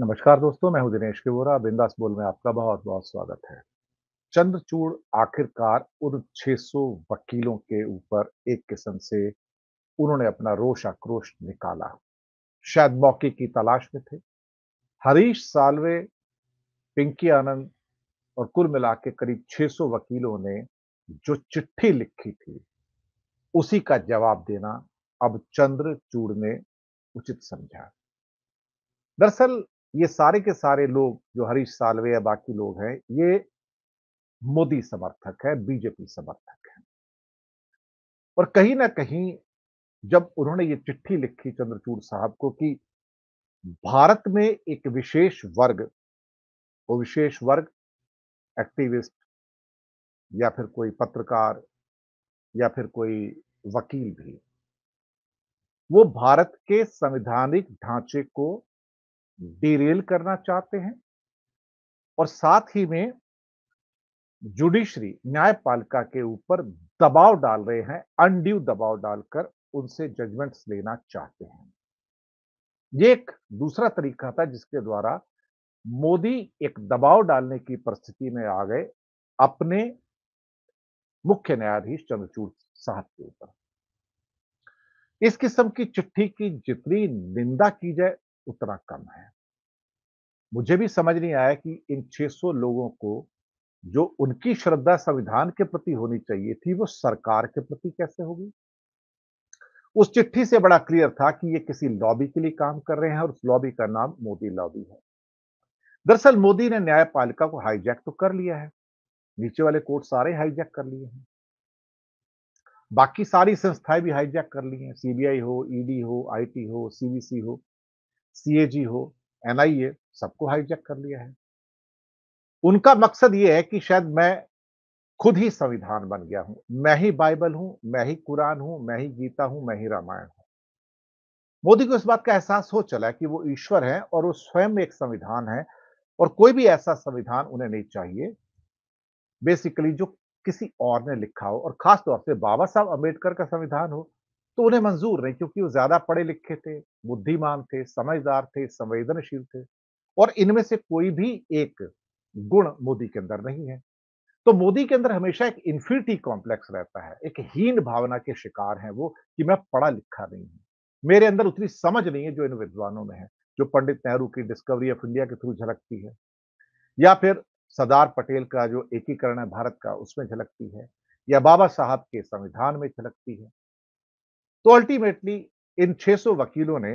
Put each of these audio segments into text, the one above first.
नमस्कार दोस्तों मैं हूं दिनेश तिवोरा बिंदास बोल में आपका बहुत बहुत स्वागत है चंद्रचूड़ आखिरकार उन 600 वकीलों के ऊपर एक किस्म से उन्होंने अपना रोष आक्रोश निकाला शायद मौके की तलाश में थे हरीश सालवे पिंकी आनंद और कुल मिला के करीब 600 वकीलों ने जो चिट्ठी लिखी थी उसी का जवाब देना अब चंद्रचूड़ ने उचित समझा दरअसल ये सारे के सारे लोग जो हरीश सालवे या बाकी लोग हैं ये मोदी समर्थक है बीजेपी समर्थक है और कहीं ना कहीं जब उन्होंने ये चिट्ठी लिखी चंद्रचूड़ साहब को कि भारत में एक विशेष वर्ग वो विशेष वर्ग एक्टिविस्ट या फिर कोई पत्रकार या फिर कोई वकील भी वो भारत के संवैधानिक ढांचे को हम्म। डिरेल करना चाहते हैं और साथ ही में जुडिशरी न्यायपालिका के ऊपर दबाव डाल रहे हैं अनड्यू दबाव डालकर उनसे जजमेंट्स लेना चाहते हैं ये एक दूसरा तरीका था जिसके द्वारा मोदी एक दबाव डालने की परिस्थिति में आ गए अपने मुख्य न्यायाधीश चंद्रचूड़ साहब के ऊपर इस किस्म की चिट्ठी की जितनी निंदा की जाए उतना कम है मुझे भी समझ नहीं आया कि इन 600 लोगों को जो उनकी श्रद्धा संविधान के प्रति होनी चाहिए थी वो सरकार के प्रति कैसे होगी उस चिट्ठी से बड़ा क्लियर था कि ये किसी लॉबी के लिए काम कर रहे हैं और उस लॉबी का नाम मोदी लॉबी है दरअसल मोदी ने न्यायपालिका को हाईजैक तो कर लिया है नीचे वाले कोर्ट सारे हाईजैक कर लिए हैं बाकी सारी संस्थाएं भी हाईजैक कर ली हैं सीबीआई हो ईडी हो आईटी हो सीबीसी हो सीएजी हो एनआईए सबको हाईजेक कर लिया है उनका मकसद ये है कि शायद मैं खुद ही संविधान बन गया हूं मैं ही बाइबल हूं मैं ही कुरान हूं मैं ही गीता हूं मैं ही रामायण हूं मोदी को इस बात का एहसास हो चला कि वो ईश्वर हैं और वो स्वयं एक संविधान है और कोई भी ऐसा संविधान उन्हें नहीं चाहिए बेसिकली जो किसी और ने लिखा हो और खासतौर से बाबा साहब अम्बेडकर का संविधान हो तो उन्हें मंजूर नहीं क्योंकि वो ज्यादा पढ़े लिखे थे बुद्धिमान थे समझदार थे संवेदनशील थे और इनमें से कोई भी एक गुण मोदी के अंदर नहीं है तो मोदी के अंदर हमेशा एक इन्फिनिटी कॉम्प्लेक्स रहता है एक हीन भावना के शिकार है वो कि मैं पढ़ा लिखा नहीं हूं मेरे अंदर उतनी समझ नहीं है जो इन विद्वानों में है जो पंडित नेहरू की डिस्कवरी ऑफ इंडिया के थ्रू झलकती है या फिर सरदार पटेल का जो एकीकरण है भारत का उसमें झलकती है या बाबा साहब के संविधान में झलकती है तो अल्टीमेटली इन 600 वकीलों ने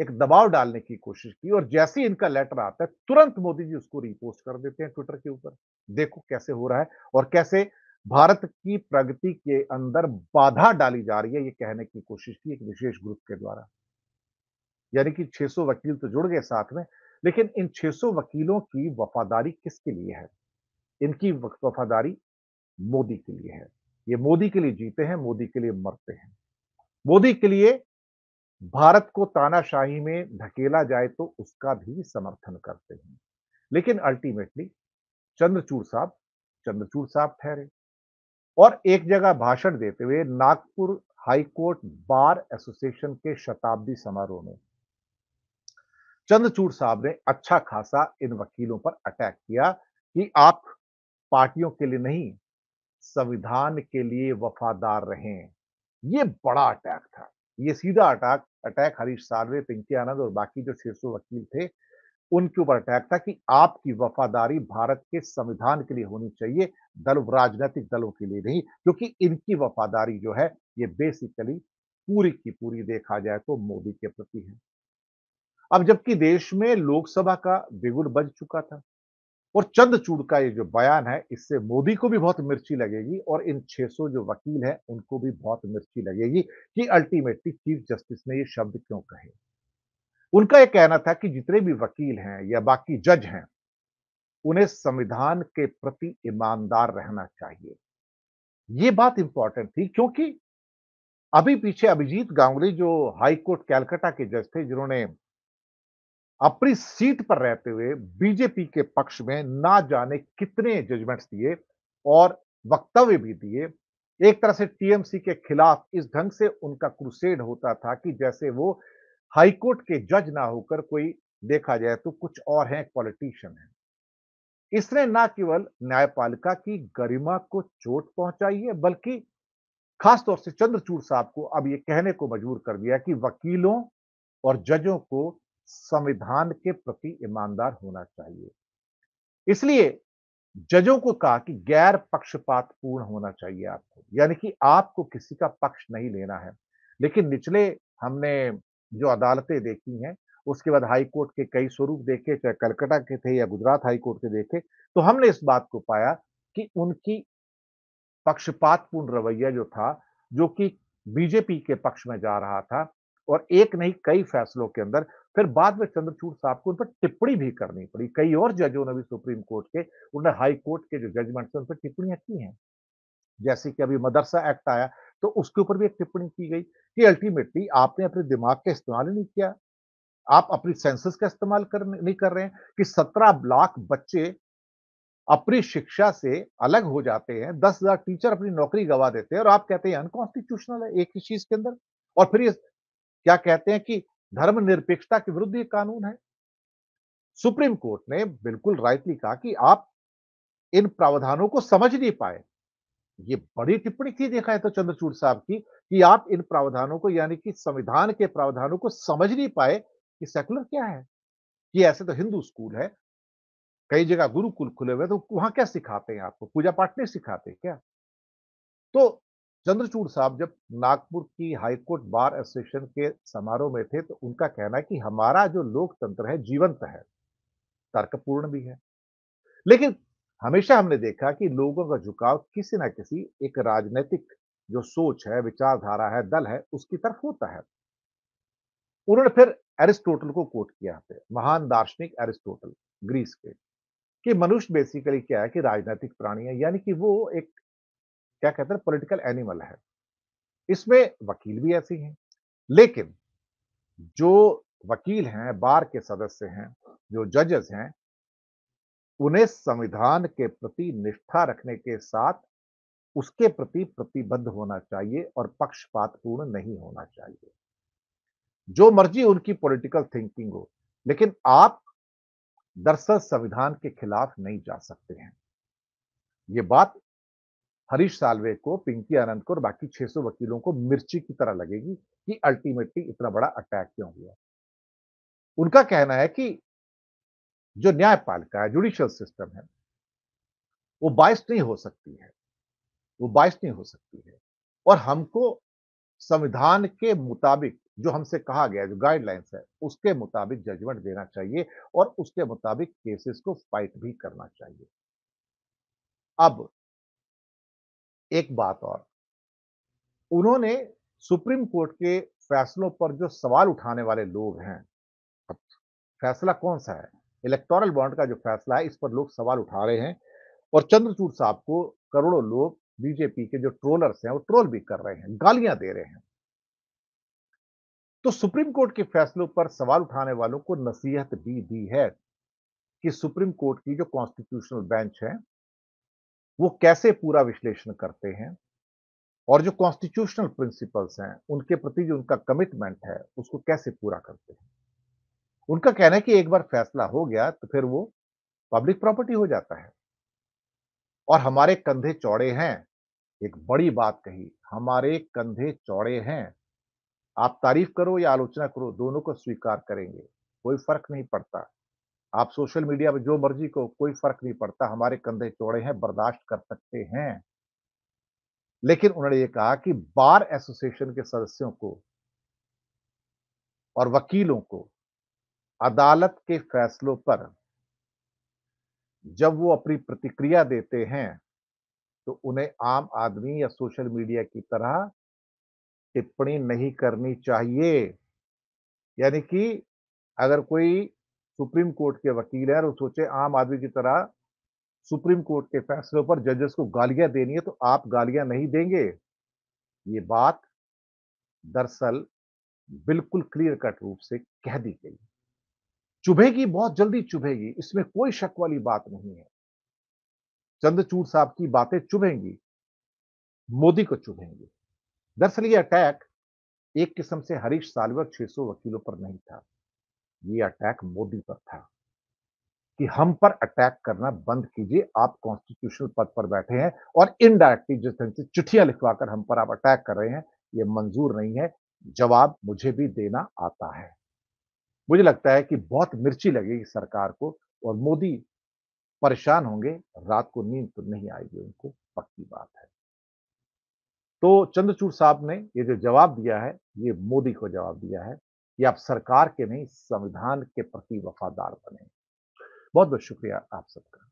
एक दबाव डालने की कोशिश की और जैसे ही इनका लेटर आता है तुरंत मोदी जी उसको रिपोस्ट कर देते हैं ट्विटर के ऊपर देखो कैसे हो रहा है और कैसे भारत की प्रगति के अंदर बाधा डाली जा रही है ये कहने की कोशिश की एक विशेष ग्रुप के द्वारा यानी कि 600 वकील तो जुड़ गए साथ में लेकिन इन 600 वकीलों की वफादारी किसके लिए है इनकी वफादारी मोदी के लिए है ये मोदी के लिए जीते हैं मोदी के लिए मरते हैं मोदी के लिए भारत को तानाशाही में ढकेला जाए तो उसका भी समर्थन करते हैं लेकिन अल्टीमेटली चंद्रचूड़ साहब चंद्रचूड़ साहब ठहरे और एक जगह भाषण देते हुए नागपुर हाईकोर्ट बार एसोसिएशन के शताब्दी समारोह में चंद्रचूड़ साहब ने अच्छा खासा इन वकीलों पर अटैक किया कि आप पार्टियों के लिए नहीं संविधान के लिए वफादार रहें ये बड़ा अटैक था ये सीधा अटैक अटैक हरीश सालवे पिंकी आनंद और बाकी जो शीर्ष वकील थे उनके ऊपर अटैक था कि आपकी वफादारी भारत के संविधान के लिए होनी चाहिए दल राजनीतिक दलों के लिए नहीं क्योंकि इनकी वफादारी जो है ये बेसिकली पूरी की पूरी देखा जाए तो मोदी के प्रति है अब जबकि देश में लोकसभा का बिगुल बज चुका था और चूड का ये जो बयान है इससे मोदी को भी बहुत मिर्ची लगेगी और इन 600 जो वकील हैं उनको भी बहुत मिर्ची लगेगी कि अल्टीमेटली चीफ जस्टिस ने ये शब्द क्यों कहे उनका यह कहना था कि जितने भी वकील हैं या बाकी जज हैं उन्हें संविधान के प्रति ईमानदार रहना चाहिए ये बात इंपॉर्टेंट थी क्योंकि अभी पीछे अभिजीत गांगुली जो हाईकोर्ट कैलकाटा कैलकटा के जज थे जिन्होंने अपनी सीट पर रहते हुए बीजेपी के पक्ष में ना जाने कितने जजमेंट्स दिए और वक्तव्य भी दिए एक तरह से टीएमसी के खिलाफ इस ढंग से उनका क्रुसेड होता था कि जैसे वो हाईकोर्ट के जज ना होकर कोई देखा जाए तो कुछ और है पॉलिटिशियन है इसने ना केवल न्यायपालिका की गरिमा को चोट पहुंचाई है बल्कि खासतौर से चंद्रचूड़ साहब को अब ये कहने को मजबूर कर दिया कि वकीलों और जजों को संविधान के प्रति ईमानदार होना चाहिए इसलिए जजों को कहा कि गैर पक्षपात पूर्ण होना चाहिए आपको यानी कि आपको किसी का पक्ष नहीं लेना है लेकिन निचले हमने जो अदालतें देखी हैं उसके बाद हाई कोर्ट के कई स्वरूप देखे चाहे कलकत्ता के थे या गुजरात हाई कोर्ट के देखे तो हमने इस बात को पाया कि उनकी पक्षपातपूर्ण रवैया जो था जो कि बीजेपी के पक्ष में जा रहा था और एक नहीं कई फैसलों के अंदर फिर बाद में चंद्रचूड़ साहब को उन पर टिप्पणी भी करनी पड़ी कई और जजों ने भी सुप्रीम कोर्ट के उन्होंने हाई कोर्ट के जो जजमेंट थे उन पर टिप्पणियां की हैं जैसे कि अभी मदरसा एक्ट आया तो उसके ऊपर भी एक टिप्पणी की गई कि अल्टीमेटली आपने अपने दिमाग का इस्तेमाल नहीं किया आप अपनी सेंसस का इस्तेमाल कर नहीं कर रहे हैं कि सत्रह लाख बच्चे अपनी शिक्षा से अलग हो जाते हैं दस हजार टीचर अपनी नौकरी गवा देते हैं और आप कहते हैं अनकॉन्स्टिट्यूशनल है एक ही चीज के अंदर और फिर ये क्या कहते हैं कि धर्म निरपेक्षता के विरुद्ध ये कानून है सुप्रीम कोर्ट ने बिल्कुल राइटली कहा कि आप इन प्रावधानों को समझ नहीं पाए ये बड़ी टिप्पणी की देखा है तो चंद्रचूड़ साहब की कि आप इन प्रावधानों को यानी कि संविधान के प्रावधानों को समझ नहीं पाए कि सेकुलर क्या है कि ऐसे तो हिंदू स्कूल है कई जगह गुरुकुल खुले हुए तो वहां क्या सिखाते हैं आपको पूजा पाठ नहीं सिखाते क्या तो चंद्रचूड़ साहब जब नागपुर की हाईकोर्ट बार एसोसिएशन के समारोह में थे तो उनका कहना है कि हमारा जो लोकतंत्र है जीवंत है तर्कपूर्ण भी है लेकिन हमेशा हमने देखा कि लोगों का झुकाव किसी ना किसी एक राजनीतिक जो सोच है विचारधारा है दल है उसकी तरफ होता है उन्होंने फिर एरिस्टोटल को कोट किया पे महान दार्शनिक एरिस्टोटल ग्रीस के कि मनुष्य बेसिकली क्या है कि राजनीतिक प्राणी है यानी कि वो एक क्या कहते हैं पॉलिटिकल एनिमल है इसमें वकील भी ऐसी हैं लेकिन जो वकील हैं बार के सदस्य हैं जो जजेस हैं उन्हें संविधान के प्रति निष्ठा रखने के साथ उसके प्रति प्रतिबद्ध होना चाहिए और पक्षपातपूर्ण नहीं होना चाहिए जो मर्जी उनकी पॉलिटिकल थिंकिंग हो लेकिन आप दरअसल संविधान के खिलाफ नहीं जा सकते हैं ये बात हरीश सालवे को पिंकी आनंद को और बाकी 600 वकीलों को मिर्ची की तरह लगेगी कि अल्टीमेटली इतना बड़ा अटैक क्यों हुआ उनका कहना है कि जो न्यायपालिका है जुडिशियल सिस्टम है वो बाइस नहीं हो सकती है वो बाइस नहीं हो सकती है और हमको संविधान के मुताबिक जो हमसे कहा गया जो गाइडलाइंस है उसके मुताबिक जजमेंट देना चाहिए और उसके मुताबिक केसेस को फाइट भी करना चाहिए अब एक बात और उन्होंने सुप्रीम कोर्ट के फैसलों पर जो सवाल उठाने वाले लोग हैं फैसला कौन सा है इलेक्टोरल बॉन्ड का जो फैसला है इस पर लोग सवाल उठा रहे हैं और चंद्रचूड़ साहब को करोड़ों लोग बीजेपी के जो ट्रोलर्स हैं वो ट्रोल भी कर रहे हैं गालियां दे रहे हैं तो सुप्रीम कोर्ट के फैसलों पर सवाल उठाने वालों को नसीहत भी दी है कि सुप्रीम कोर्ट की जो कॉन्स्टिट्यूशनल बेंच है वो कैसे पूरा विश्लेषण करते हैं और जो कॉन्स्टिट्यूशनल प्रिंसिपल्स हैं उनके प्रति जो उनका कमिटमेंट है उसको कैसे पूरा करते हैं उनका कहना है कि एक बार फैसला हो गया तो फिर वो पब्लिक प्रॉपर्टी हो जाता है और हमारे कंधे चौड़े हैं एक बड़ी बात कही हमारे कंधे चौड़े हैं आप तारीफ करो या आलोचना करो दोनों को स्वीकार करेंगे कोई फर्क नहीं पड़ता आप सोशल मीडिया पर जो मर्जी को कोई फर्क नहीं पड़ता हमारे कंधे चौड़े हैं बर्दाश्त कर सकते हैं लेकिन उन्होंने ये कहा कि बार एसोसिएशन के सदस्यों को और वकीलों को अदालत के फैसलों पर जब वो अपनी प्रतिक्रिया देते हैं तो उन्हें आम आदमी या सोशल मीडिया की तरह टिप्पणी नहीं करनी चाहिए यानी कि अगर कोई सुप्रीम कोर्ट के वकील हैं और सोचे आम आदमी की तरह सुप्रीम कोर्ट के फैसलों पर जजेस को गालियां देनी है तो आप गालियां नहीं देंगे ये बात दरअसल बिल्कुल क्लियर कट रूप से कह दी गई चुभेगी बहुत जल्दी चुभेगी इसमें कोई शक वाली बात नहीं है चंद्रचूड़ साहब की बातें चुभेंगी मोदी को चुभेंगे दरअसल ये अटैक एक किस्म से हरीश सालवर 600 वकीलों पर नहीं था ये अटैक मोदी पर था कि हम पर अटैक करना बंद कीजिए आप कॉन्स्टिट्यूशनल पद पर बैठे हैं और इनडायरेक्टली जिस ढंग से चिट्ठियां लिखवाकर हम पर आप अटैक कर रहे हैं ये मंजूर नहीं है जवाब मुझे भी देना आता है मुझे लगता है कि बहुत मिर्ची लगेगी सरकार को और मोदी परेशान होंगे रात को नींद तो नहीं आएगी उनको पक्की बात है तो चंद्रचूड़ साहब ने ये जो जवाब दिया है ये मोदी को जवाब दिया है या आप सरकार के नहीं संविधान के प्रति वफादार बने बहुत बहुत शुक्रिया आप सबका